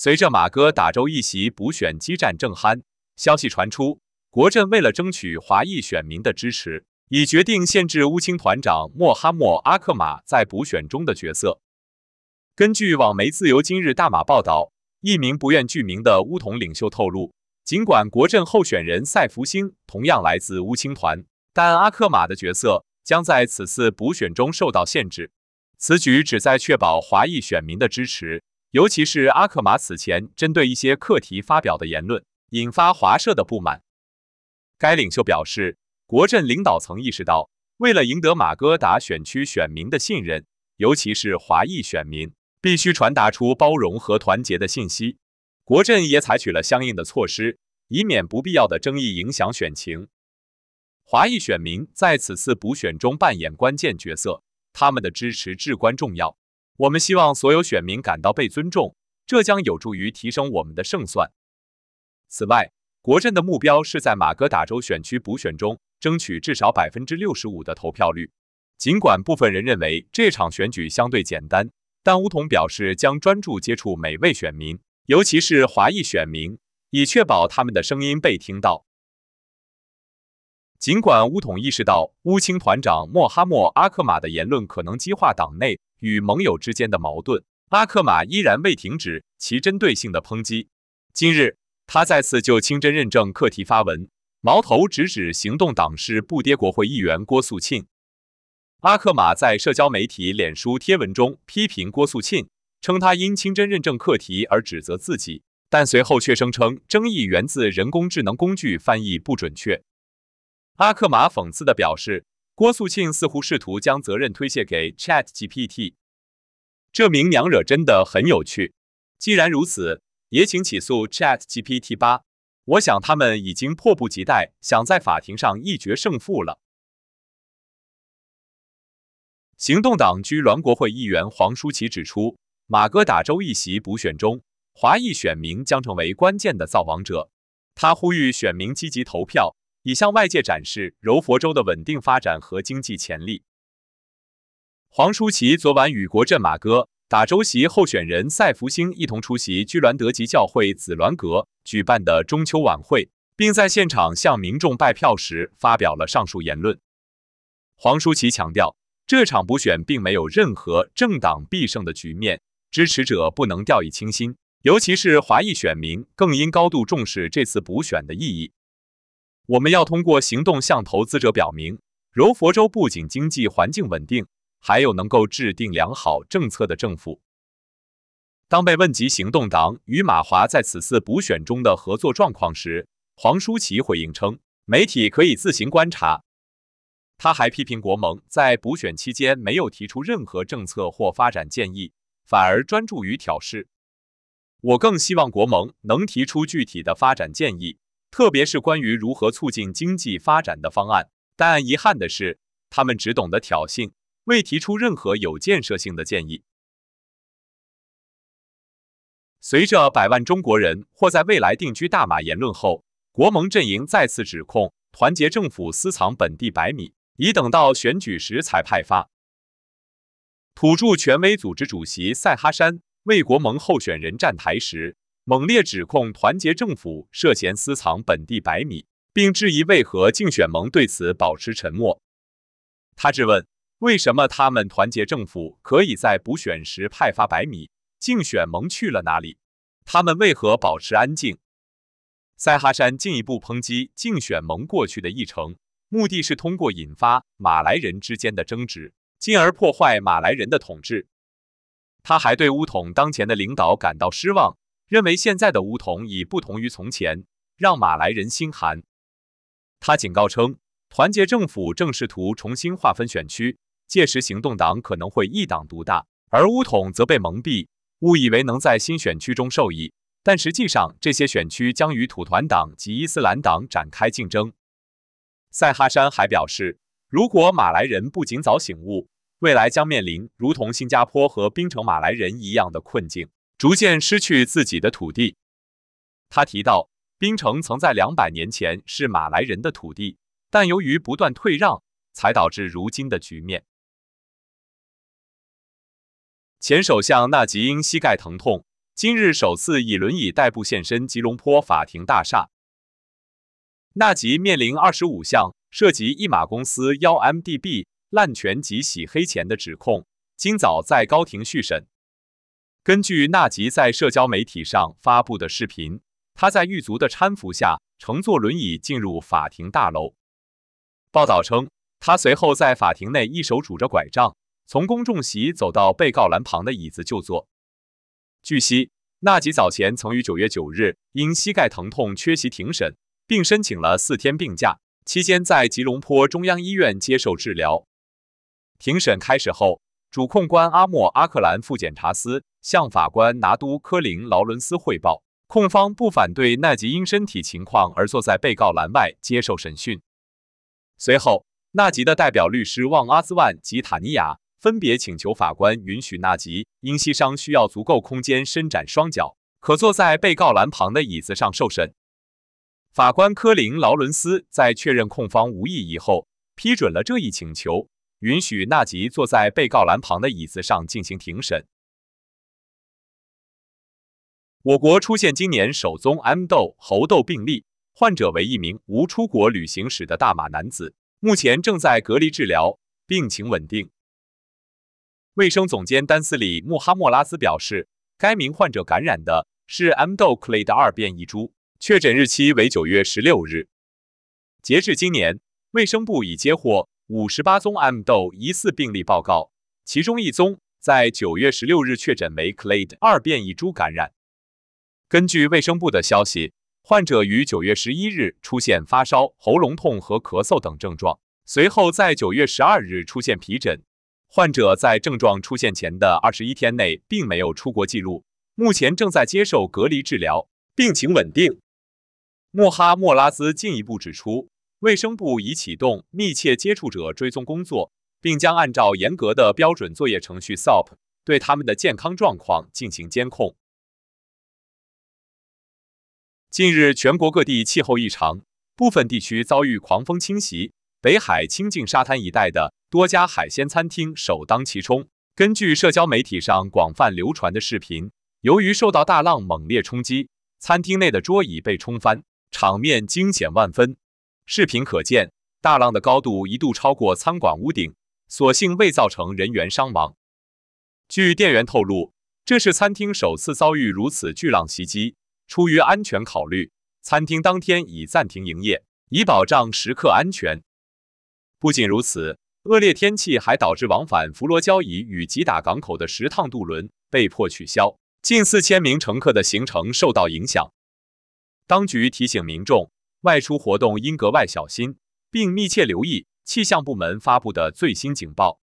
随着马哥打州一席补选激战正酣，消息传出，国阵为了争取华裔选民的支持，已决定限制乌青团长莫哈莫阿克马在补选中的角色。根据网媒《自由今日大马》报道，一名不愿具名的乌统领袖透露，尽管国阵候选人赛福星同样来自乌青团，但阿克马的角色将在此次补选中受到限制。此举旨在确保华裔选民的支持。尤其是阿克玛此前针对一些课题发表的言论，引发华社的不满。该领袖表示，国阵领导层意识到，为了赢得马哥达选区选民的信任，尤其是华裔选民，必须传达出包容和团结的信息。国阵也采取了相应的措施，以免不必要的争议影响选情。华裔选民在此次补选中扮演关键角色，他们的支持至关重要。我们希望所有选民感到被尊重，这将有助于提升我们的胜算。此外，国阵的目标是在马格达州选区补选中争取至少百分之六十五的投票率。尽管部分人认为这场选举相对简单，但乌统表示将专注接触每位选民，尤其是华裔选民，以确保他们的声音被听到。尽管乌统意识到乌青团长莫哈莫阿克马的言论可能激化党内。与盟友之间的矛盾，阿克马依然未停止其针对性的抨击。今日，他再次就清真认证课题发文，矛头直指行动党是不跌国会议员郭素沁。阿克马在社交媒体脸书贴文中批评郭素沁，称他因清真认证课题而指责自己，但随后却声称争议源自人工智能工具翻译不准确。阿克马讽刺地表示。郭素庆似乎试图将责任推卸给 Chat GPT，这名娘惹真的很有趣。既然如此，也请起诉 Chat GPT 吧。我想他们已经迫不及待想在法庭上一决胜负了。行动党居銮国会议员黄舒淇指出，马哥打州一席补选中，华裔选民将成为关键的造王者。他呼吁选民积极投票。以向外界展示柔佛州的稳定发展和经济潜力。黄舒淇昨晚与国阵马哥打州席候选人赛福星一同出席居銮德吉教会紫銮阁举办的中秋晚会，并在现场向民众拜票时发表了上述言论。黄舒淇强调，这场补选并没有任何政党必胜的局面，支持者不能掉以轻心，尤其是华裔选民更应高度重视这次补选的意义。我们要通过行动向投资者表明，柔佛州不仅经济环境稳定，还有能够制定良好政策的政府。当被问及行动党与马华在此次补选中的合作状况时，黄舒淇回应称：“媒体可以自行观察。”他还批评国盟在补选期间没有提出任何政策或发展建议，反而专注于挑事。我更希望国盟能提出具体的发展建议。特别是关于如何促进经济发展的方案，但遗憾的是，他们只懂得挑衅，未提出任何有建设性的建议。随着百万中国人或在未来定居大马言论后，国盟阵营再次指控团结政府私藏本地白米，以等到选举时才派发。土著权威组织主席赛哈山为国盟候选人站台时。猛烈指控团结政府涉嫌私藏本地白米，并质疑为何竞选盟对此保持沉默。他质问：为什么他们团结政府可以在补选时派发白米，竞选盟去了哪里？他们为何保持安静？塞哈山进一步抨击竞选盟过去的议程，目的是通过引发马来人之间的争执，进而破坏马来人的统治。他还对乌统当前的领导感到失望。认为现在的乌统已不同于从前，让马来人心寒。他警告称，团结政府正试图重新划分选区，届时行动党可能会一党独大，而乌统则被蒙蔽，误以为能在新选区中受益，但实际上这些选区将与土团党及伊斯兰党展开竞争。赛哈山还表示，如果马来人不尽早醒悟，未来将面临如同新加坡和槟城马来人一样的困境。逐渐失去自己的土地。他提到，槟城曾在两百年前是马来人的土地，但由于不断退让，才导致如今的局面。前首相纳吉因膝盖疼痛，今日首次以轮椅代步现身吉隆坡法庭大厦。纳吉面临二十五项涉及一马公司、幺 MDB 滥权及洗黑钱的指控，今早在高庭续审。根据纳吉在社交媒体上发布的视频，他在狱卒的搀扶下乘坐轮椅进入法庭大楼。报道称，他随后在法庭内一手拄着拐杖，从公众席走到被告栏旁的椅子就坐。据悉，纳吉早前曾于9月9日因膝盖疼痛缺席庭审，并申请了四天病假，期间在吉隆坡中央医院接受治疗。庭审开始后。主控官阿莫阿克兰副检察司向法官拿督科林劳伦斯汇报，控方不反对奈吉因身体情况而坐在被告栏外接受审讯。随后，纳吉的代表律师旺阿斯万及塔尼亚分别请求法官允许纳吉因膝伤需要足够空间伸展双脚，可坐在被告栏旁的椅子上受审。法官科林劳伦斯在确认控方无异议后，批准了这一请求。允许纳吉坐在被告栏旁的椅子上进行庭审。我国出现今年首宗 M 痘猴痘病例，患者为一名无出国旅行史的大马男子，目前正在隔离治疗，病情稳定。卫生总监丹斯里穆哈莫拉斯表示，该名患者感染的是 M 痘 c l a 二变异株，确诊日期为九月十六日。截至今年，卫生部已接获。五十八宗 M 豆疑似病例报告，其中一宗在九月十六日确诊为 Clade 二变异株感染。根据卫生部的消息，患者于九月十一日出现发烧、喉咙痛和咳嗽等症状，随后在九月十二日出现皮疹。患者在症状出现前的二十一天内并没有出国记录，目前正在接受隔离治疗，病情稳定。莫哈莫拉斯进一步指出。卫生部已启动密切接触者追踪工作，并将按照严格的标准作业程序 （SOP） 对他们的健康状况进行监控。近日，全国各地气候异常，部分地区遭遇狂风侵袭。北海清境沙滩一带的多家海鲜餐厅首当其冲。根据社交媒体上广泛流传的视频，由于受到大浪猛烈冲击，餐厅内的桌椅被冲翻，场面惊险万分。视频可见，大浪的高度一度超过餐馆屋顶，所幸未造成人员伤亡。据店员透露，这是餐厅首次遭遇如此巨浪袭击。出于安全考虑，餐厅当天已暂停营业，以保障食客安全。不仅如此，恶劣天气还导致往返佛罗交伊与吉打港口的十趟渡轮被迫取消，近四千名乘客的行程受到影响。当局提醒民众。外出活动应格外小心，并密切留意气象部门发布的最新警报。